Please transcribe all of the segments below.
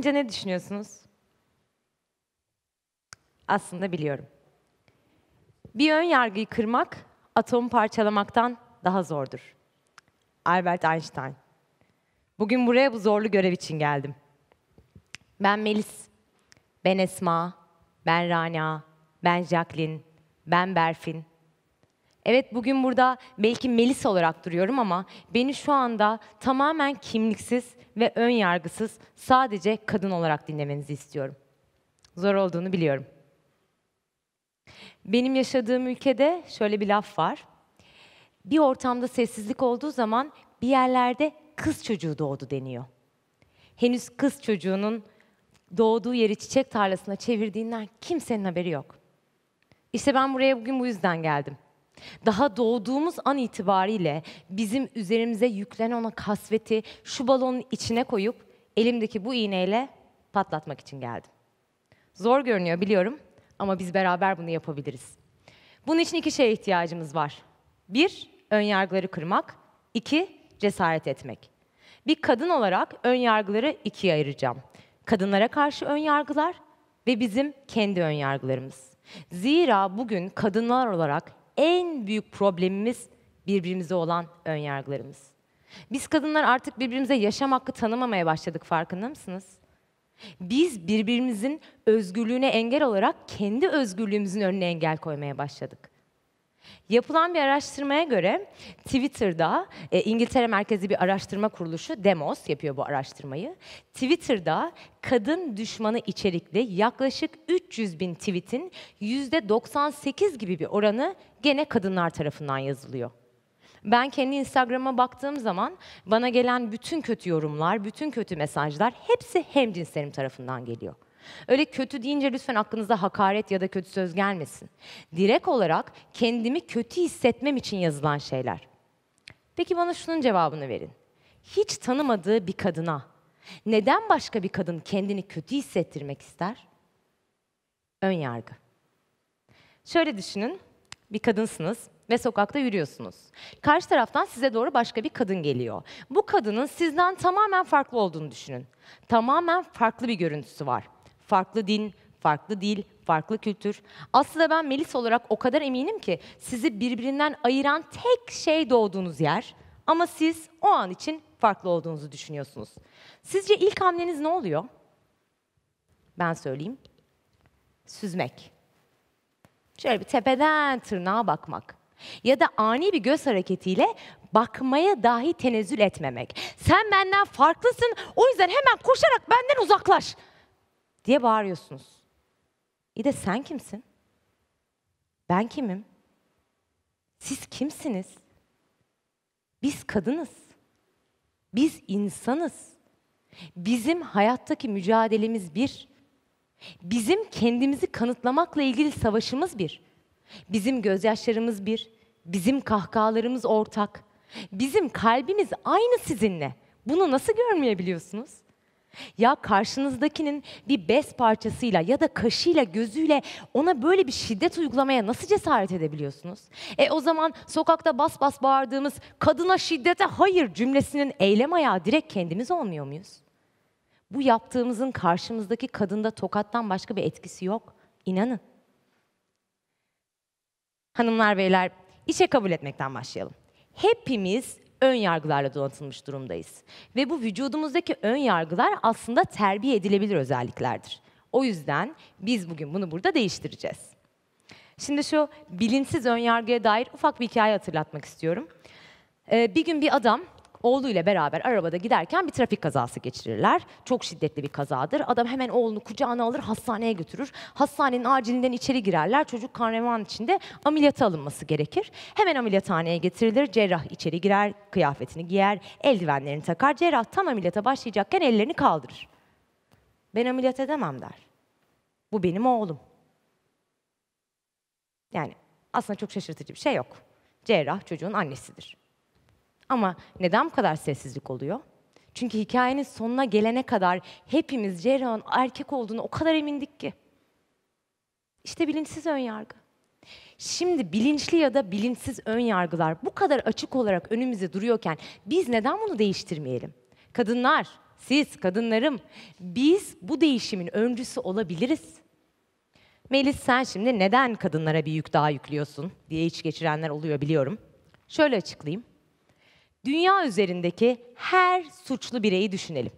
bakınca ne düşünüyorsunuz? Aslında biliyorum. Bir ön yargıyı kırmak atomu parçalamaktan daha zordur. Albert Einstein. Bugün buraya bu zorlu görev için geldim. Ben Melis, ben Esma, ben Rania, ben Jacqueline, ben Berfin, Evet bugün burada belki Melis olarak duruyorum ama beni şu anda tamamen kimliksiz ve ön yargısız sadece kadın olarak dinlemenizi istiyorum. Zor olduğunu biliyorum. Benim yaşadığım ülkede şöyle bir laf var. Bir ortamda sessizlik olduğu zaman bir yerlerde kız çocuğu doğdu deniyor. Henüz kız çocuğunun doğduğu yeri çiçek tarlasına çevirdiğinden kimsenin haberi yok. İşte ben buraya bugün bu yüzden geldim. Daha doğduğumuz an itibariyle bizim üzerimize yüklenen ona kasveti şu balonun içine koyup elimdeki bu iğneyle patlatmak için geldim. Zor görünüyor biliyorum ama biz beraber bunu yapabiliriz. Bunun için iki şeye ihtiyacımız var. Bir, önyargıları kırmak. iki cesaret etmek. Bir kadın olarak önyargıları ikiye ayıracağım. Kadınlara karşı önyargılar ve bizim kendi önyargılarımız. Zira bugün kadınlar olarak en büyük problemimiz birbirimize olan önyargılarımız. Biz kadınlar artık birbirimize yaşam hakkı tanımamaya başladık farkında mısınız? Biz birbirimizin özgürlüğüne engel olarak kendi özgürlüğümüzün önüne engel koymaya başladık. Yapılan bir araştırmaya göre Twitter'da e, İngiltere merkezi bir araştırma kuruluşu Demos yapıyor bu araştırmayı. Twitter'da kadın düşmanı içerikli yaklaşık 300 bin tweetin %98 gibi bir oranı gene kadınlar tarafından yazılıyor. Ben kendi Instagram'a baktığım zaman bana gelen bütün kötü yorumlar, bütün kötü mesajlar hepsi hemcinslerim tarafından geliyor. Öyle kötü deyince lütfen aklınıza hakaret ya da kötü söz gelmesin. Direkt olarak kendimi kötü hissetmem için yazılan şeyler. Peki bana şunun cevabını verin. Hiç tanımadığı bir kadına neden başka bir kadın kendini kötü hissettirmek ister? Ön yargı. Şöyle düşünün. Bir kadınsınız ve sokakta yürüyorsunuz. Karşı taraftan size doğru başka bir kadın geliyor. Bu kadının sizden tamamen farklı olduğunu düşünün. Tamamen farklı bir görüntüsü var farklı din, farklı dil, farklı kültür. Aslında ben Melis olarak o kadar eminim ki sizi birbirinden ayıran tek şey doğduğunuz yer ama siz o an için farklı olduğunuzu düşünüyorsunuz. Sizce ilk hamleniz ne oluyor? Ben söyleyeyim. Süzmek. Şöyle bir tepeden tırnağa bakmak. Ya da ani bir göz hareketiyle bakmaya dahi tenezzül etmemek. Sen benden farklısın, o yüzden hemen koşarak benden uzaklaş diye bağırıyorsunuz. İyi de sen kimsin? Ben kimim? Siz kimsiniz? Biz kadınız. Biz insanız. Bizim hayattaki mücadelemiz bir. Bizim kendimizi kanıtlamakla ilgili savaşımız bir. Bizim gözyaşlarımız bir. Bizim kahkahalarımız ortak. Bizim kalbimiz aynı sizinle. Bunu nasıl görmeyebiliyorsunuz? Ya karşınızdakinin bir bez parçasıyla ya da kaşıyla, gözüyle ona böyle bir şiddet uygulamaya nasıl cesaret edebiliyorsunuz? E o zaman sokakta bas bas bağırdığımız kadına şiddete hayır cümlesinin eylem ayağı direkt kendimiz olmuyor muyuz? Bu yaptığımızın karşımızdaki kadında tokattan başka bir etkisi yok. İnanın. Hanımlar beyler, işe kabul etmekten başlayalım. Hepimiz ön yargılarla donatılmış durumdayız. Ve bu vücudumuzdaki ön yargılar aslında terbiye edilebilir özelliklerdir. O yüzden biz bugün bunu burada değiştireceğiz. Şimdi şu bilinçsiz ön yargıya dair ufak bir hikaye hatırlatmak istiyorum. Ee, bir gün bir adam Oğluyla beraber arabada giderken bir trafik kazası geçirirler. Çok şiddetli bir kazadır. Adam hemen oğlunu kucağına alır hastaneye götürür. Hastanenin acilinden içeri girerler. Çocuk kan revan içinde ameliyata alınması gerekir. Hemen ameliyathaneye getirilir. Cerrah içeri girer, kıyafetini giyer, eldivenlerini takar. Cerrah tam ameliyata başlayacakken ellerini kaldırır. Ben ameliyat edemem der. Bu benim oğlum. Yani aslında çok şaşırtıcı bir şey yok. Cerrah çocuğun annesidir. Ama neden bu kadar sessizlik oluyor? Çünkü hikayenin sonuna gelene kadar hepimiz Cerrah'ın erkek olduğunu o kadar emindik ki. İşte bilinçsiz ön yargı. Şimdi bilinçli ya da bilinçsiz ön yargılar bu kadar açık olarak önümüze duruyorken biz neden bunu değiştirmeyelim? Kadınlar, siz kadınlarım, biz bu değişimin öncüsü olabiliriz. Melis sen şimdi neden kadınlara bir yük daha yüklüyorsun diye iç geçirenler oluyor biliyorum. Şöyle açıklayayım. Dünya üzerindeki her suçlu bireyi düşünelim.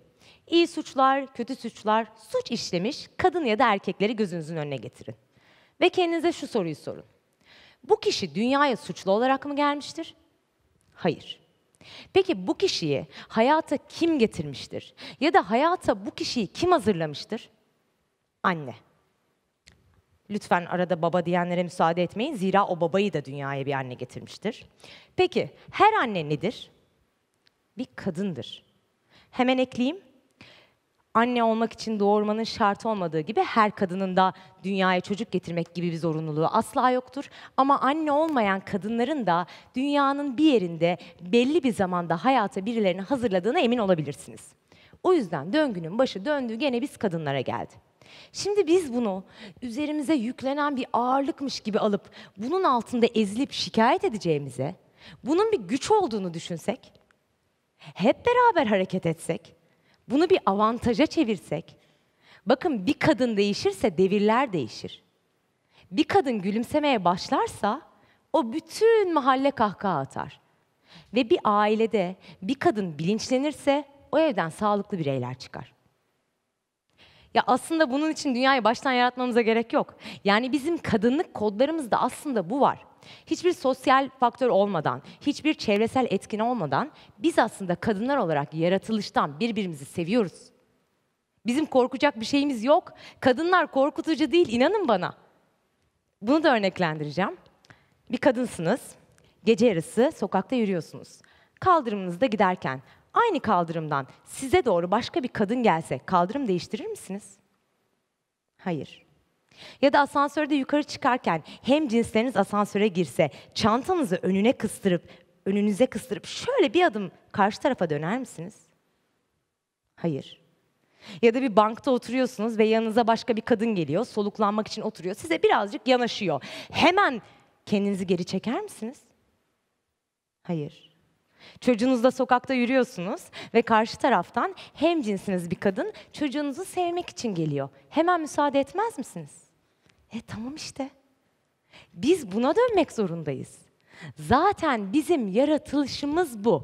İyi suçlar, kötü suçlar, suç işlemiş kadın ya da erkekleri gözünüzün önüne getirin. Ve kendinize şu soruyu sorun. Bu kişi dünyaya suçlu olarak mı gelmiştir? Hayır. Peki bu kişiyi hayata kim getirmiştir? Ya da hayata bu kişiyi kim hazırlamıştır? Anne. Lütfen arada baba diyenlere müsaade etmeyin. Zira o babayı da dünyaya bir anne getirmiştir. Peki her anne nedir? Bir kadındır. Hemen ekleyeyim. Anne olmak için doğurmanın şartı olmadığı gibi her kadının da dünyaya çocuk getirmek gibi bir zorunluluğu asla yoktur. Ama anne olmayan kadınların da dünyanın bir yerinde belli bir zamanda hayata birilerini hazırladığına emin olabilirsiniz. O yüzden döngünün başı döndüğü gene biz kadınlara geldi. Şimdi biz bunu üzerimize yüklenen bir ağırlıkmış gibi alıp bunun altında ezilip şikayet edeceğimize, bunun bir güç olduğunu düşünsek, hep beraber hareket etsek, bunu bir avantaja çevirsek, bakın bir kadın değişirse devirler değişir. Bir kadın gülümsemeye başlarsa o bütün mahalle kahkaha atar. Ve bir ailede bir kadın bilinçlenirse o evden sağlıklı bireyler çıkar. Ya aslında bunun için dünyayı baştan yaratmamıza gerek yok. Yani bizim kadınlık kodlarımızda aslında bu var. Hiçbir sosyal faktör olmadan, hiçbir çevresel etkin olmadan biz aslında kadınlar olarak yaratılıştan birbirimizi seviyoruz. Bizim korkacak bir şeyimiz yok. Kadınlar korkutucu değil, inanın bana. Bunu da örneklendireceğim. Bir kadınsınız, gece yarısı sokakta yürüyorsunuz. Kaldırımınızda giderken Aynı kaldırımdan size doğru başka bir kadın gelse kaldırım değiştirir misiniz? Hayır. Ya da asansörde yukarı çıkarken hem cinsleriniz asansöre girse çantanızı önüne kıstırıp önünüze kıstırıp şöyle bir adım karşı tarafa döner misiniz? Hayır. Ya da bir bankta oturuyorsunuz ve yanınıza başka bir kadın geliyor, soluklanmak için oturuyor. Size birazcık yanaşıyor. Hemen kendinizi geri çeker misiniz? Hayır. Çocuğunuzla sokakta yürüyorsunuz ve karşı taraftan hem cinsiniz bir kadın çocuğunuzu sevmek için geliyor. Hemen müsaade etmez misiniz? E tamam işte. Biz buna dönmek zorundayız. Zaten bizim yaratılışımız bu.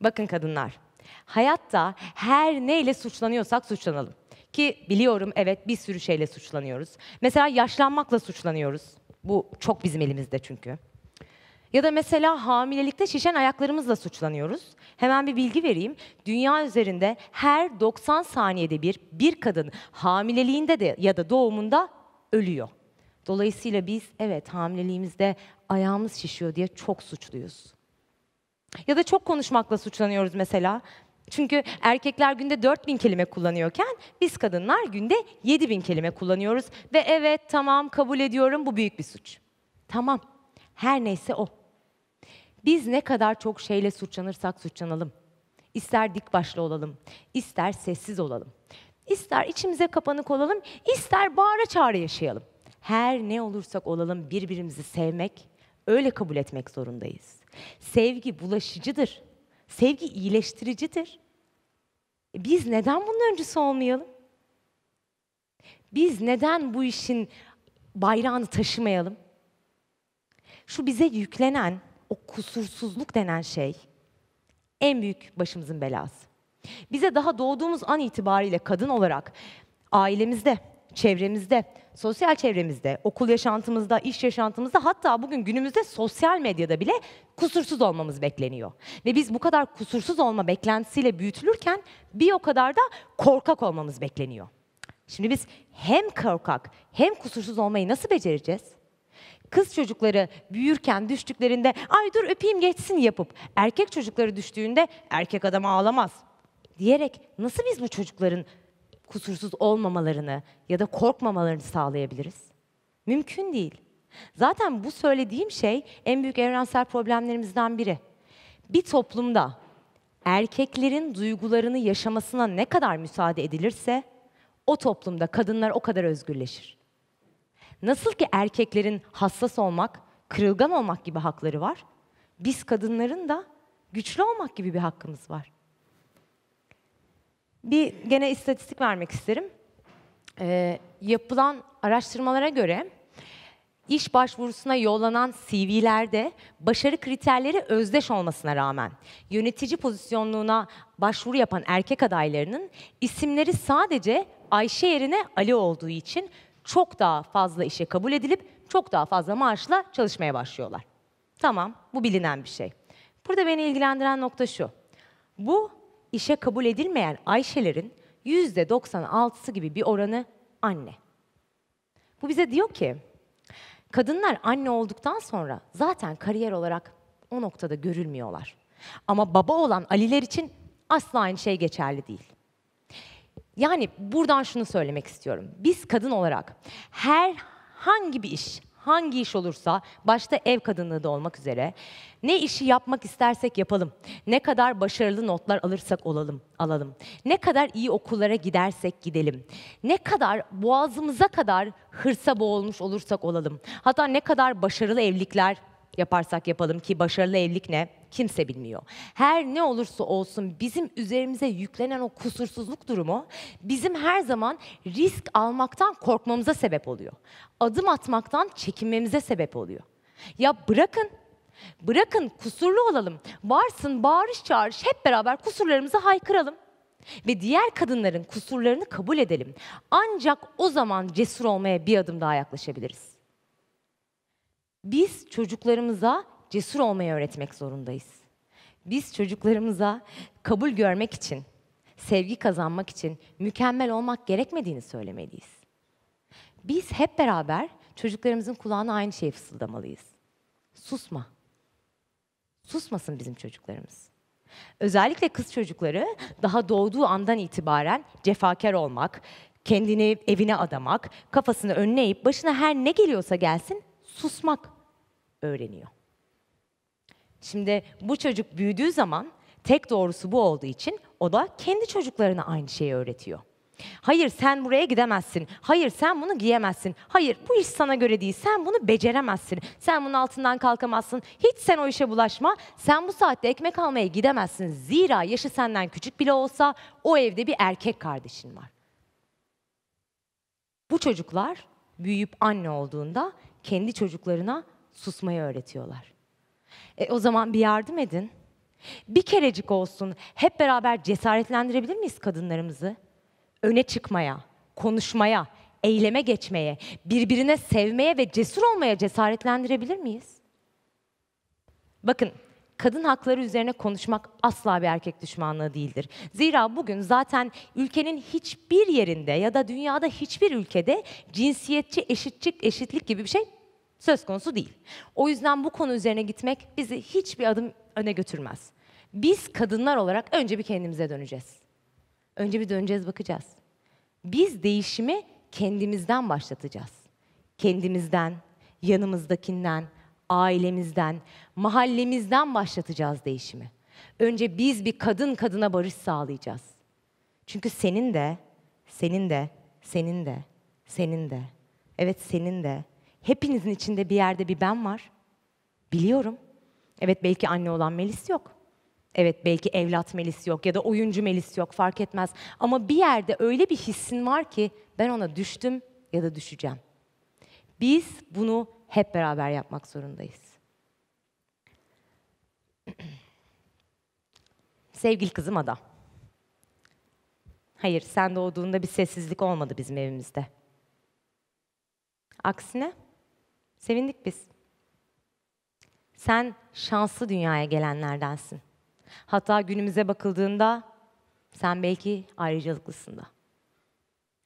Bakın kadınlar, hayatta her neyle suçlanıyorsak suçlanalım. Ki biliyorum evet bir sürü şeyle suçlanıyoruz. Mesela yaşlanmakla suçlanıyoruz. Bu çok bizim elimizde çünkü. Ya da mesela hamilelikte şişen ayaklarımızla suçlanıyoruz. Hemen bir bilgi vereyim. Dünya üzerinde her 90 saniyede bir bir kadın hamileliğinde de ya da doğumunda ölüyor. Dolayısıyla biz evet hamileliğimizde ayağımız şişiyor diye çok suçluyuz. Ya da çok konuşmakla suçlanıyoruz mesela. Çünkü erkekler günde 4000 kelime kullanıyorken biz kadınlar günde 7000 kelime kullanıyoruz ve evet tamam kabul ediyorum bu büyük bir suç. Tamam. Her neyse o. Biz ne kadar çok şeyle suçlanırsak suçlanalım. İster dik başlı olalım, ister sessiz olalım. İster içimize kapanık olalım, ister bağıra çağrı yaşayalım. Her ne olursak olalım birbirimizi sevmek, öyle kabul etmek zorundayız. Sevgi bulaşıcıdır. Sevgi iyileştiricidir. E biz neden bunun öncüsü olmayalım? Biz neden bu işin bayrağını taşımayalım? Şu bize yüklenen o kusursuzluk denen şey en büyük başımızın belası. Bize daha doğduğumuz an itibariyle kadın olarak ailemizde, çevremizde, sosyal çevremizde, okul yaşantımızda, iş yaşantımızda hatta bugün günümüzde sosyal medyada bile kusursuz olmamız bekleniyor. Ve biz bu kadar kusursuz olma beklentisiyle büyütülürken bir o kadar da korkak olmamız bekleniyor. Şimdi biz hem korkak hem kusursuz olmayı nasıl becereceğiz? Kız çocukları büyürken düştüklerinde ay dur öpeyim geçsin yapıp erkek çocukları düştüğünde erkek adam ağlamaz diyerek nasıl biz bu çocukların kusursuz olmamalarını ya da korkmamalarını sağlayabiliriz? Mümkün değil. Zaten bu söylediğim şey en büyük evrensel problemlerimizden biri. Bir toplumda erkeklerin duygularını yaşamasına ne kadar müsaade edilirse o toplumda kadınlar o kadar özgürleşir. Nasıl ki erkeklerin hassas olmak, kırılgan olmak gibi hakları var, biz kadınların da güçlü olmak gibi bir hakkımız var. Bir gene istatistik vermek isterim. E, yapılan araştırmalara göre iş başvurusuna yollanan CV'lerde başarı kriterleri özdeş olmasına rağmen yönetici pozisyonluğuna başvuru yapan erkek adaylarının isimleri sadece Ayşe yerine Ali olduğu için çok daha fazla işe kabul edilip çok daha fazla maaşla çalışmaya başlıyorlar. Tamam, bu bilinen bir şey. Burada beni ilgilendiren nokta şu. Bu işe kabul edilmeyen Ayşelerin %96'sı gibi bir oranı anne. Bu bize diyor ki, kadınlar anne olduktan sonra zaten kariyer olarak o noktada görülmüyorlar. Ama baba olan Aliler için asla aynı şey geçerli değil. Yani buradan şunu söylemek istiyorum. Biz kadın olarak her hangi bir iş, hangi iş olursa, başta ev kadınlığı da olmak üzere, ne işi yapmak istersek yapalım, ne kadar başarılı notlar alırsak olalım, alalım, ne kadar iyi okullara gidersek gidelim, ne kadar boğazımıza kadar hırsa boğulmuş olursak olalım, hatta ne kadar başarılı evlilikler yaparsak yapalım ki başarılı evlilik ne? Kimse bilmiyor. Her ne olursa olsun bizim üzerimize yüklenen o kusursuzluk durumu bizim her zaman risk almaktan korkmamıza sebep oluyor. Adım atmaktan çekinmemize sebep oluyor. Ya bırakın Bırakın kusurlu olalım. Varsın bağırış çağırış hep beraber kusurlarımızı haykıralım. Ve diğer kadınların kusurlarını kabul edelim. Ancak o zaman cesur olmaya bir adım daha yaklaşabiliriz. Biz çocuklarımıza cesur olmayı öğretmek zorundayız. Biz çocuklarımıza kabul görmek için, sevgi kazanmak için mükemmel olmak gerekmediğini söylemeliyiz. Biz hep beraber çocuklarımızın kulağına aynı şeyi fısıldamalıyız. Susma. Susmasın bizim çocuklarımız. Özellikle kız çocukları daha doğduğu andan itibaren cefakar olmak, kendini evine adamak, kafasını önüne eğip başına her ne geliyorsa gelsin susmak öğreniyor. Şimdi bu çocuk büyüdüğü zaman tek doğrusu bu olduğu için o da kendi çocuklarına aynı şeyi öğretiyor. Hayır sen buraya gidemezsin. Hayır sen bunu giyemezsin. Hayır bu iş sana göre değil. Sen bunu beceremezsin. Sen bunun altından kalkamazsın. Hiç sen o işe bulaşma. Sen bu saatte ekmek almaya gidemezsin. Zira yaşı senden küçük bile olsa o evde bir erkek kardeşin var. Bu çocuklar büyüyüp anne olduğunda kendi çocuklarına susmayı öğretiyorlar. E, o zaman bir yardım edin. Bir kerecik olsun hep beraber cesaretlendirebilir miyiz kadınlarımızı? Öne çıkmaya, konuşmaya, eyleme geçmeye, birbirine sevmeye ve cesur olmaya cesaretlendirebilir miyiz? Bakın kadın hakları üzerine konuşmak asla bir erkek düşmanlığı değildir. Zira bugün zaten ülkenin hiçbir yerinde ya da dünyada hiçbir ülkede cinsiyetçi eşitçik eşitlik gibi bir şey söz konusu değil. O yüzden bu konu üzerine gitmek bizi hiçbir adım öne götürmez. Biz kadınlar olarak önce bir kendimize döneceğiz. Önce bir döneceğiz, bakacağız. Biz değişimi kendimizden başlatacağız. Kendimizden, yanımızdakinden, ailemizden, mahallemizden başlatacağız değişimi. Önce biz bir kadın kadına barış sağlayacağız. Çünkü senin de, senin de, senin de, senin de, evet senin de, hepinizin içinde bir yerde bir ben var. Biliyorum. Evet belki anne olan Melis yok. Evet belki evlat Melis yok ya da oyuncu Melis yok fark etmez. Ama bir yerde öyle bir hissin var ki ben ona düştüm ya da düşeceğim. Biz bunu hep beraber yapmak zorundayız. Sevgili kızım Ada. Hayır, sen doğduğunda bir sessizlik olmadı bizim evimizde. Aksine sevindik biz. Sen şanslı dünyaya gelenlerdensin. Hatta günümüze bakıldığında sen belki ayrıcalıklısın da.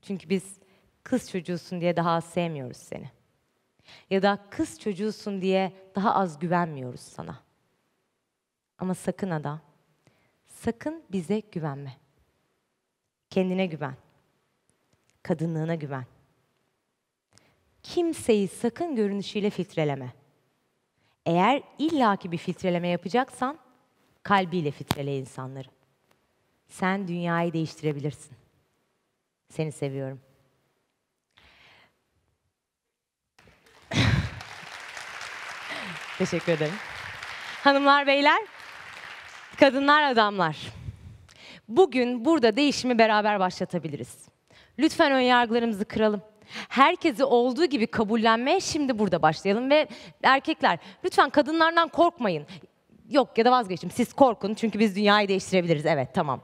Çünkü biz kız çocuğusun diye daha sevmiyoruz seni ya da kız çocuğusun diye daha az güvenmiyoruz sana. Ama sakın ada, sakın bize güvenme. Kendine güven. Kadınlığına güven. Kimseyi sakın görünüşüyle filtreleme. Eğer illaki bir filtreleme yapacaksan kalbiyle filtrele insanları. Sen dünyayı değiştirebilirsin. Seni seviyorum. Teşekkür ederim. Hanımlar, beyler, kadınlar, adamlar. Bugün burada değişimi beraber başlatabiliriz. Lütfen önyargılarımızı kıralım. Herkesi olduğu gibi kabullenmeye şimdi burada başlayalım ve erkekler lütfen kadınlardan korkmayın. Yok ya da vazgeçtim. Siz korkun çünkü biz dünyayı değiştirebiliriz. Evet tamam.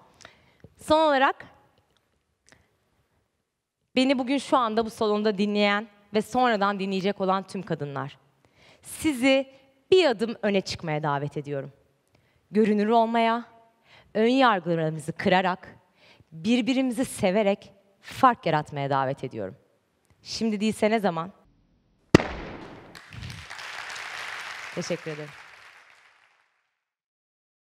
Son olarak beni bugün şu anda bu salonda dinleyen ve sonradan dinleyecek olan tüm kadınlar. Sizi bir adım öne çıkmaya davet ediyorum. Görünür olmaya, ön yargılarımızı kırarak, birbirimizi severek fark yaratmaya davet ediyorum. Şimdi değilse ne zaman? Teşekkür ederim.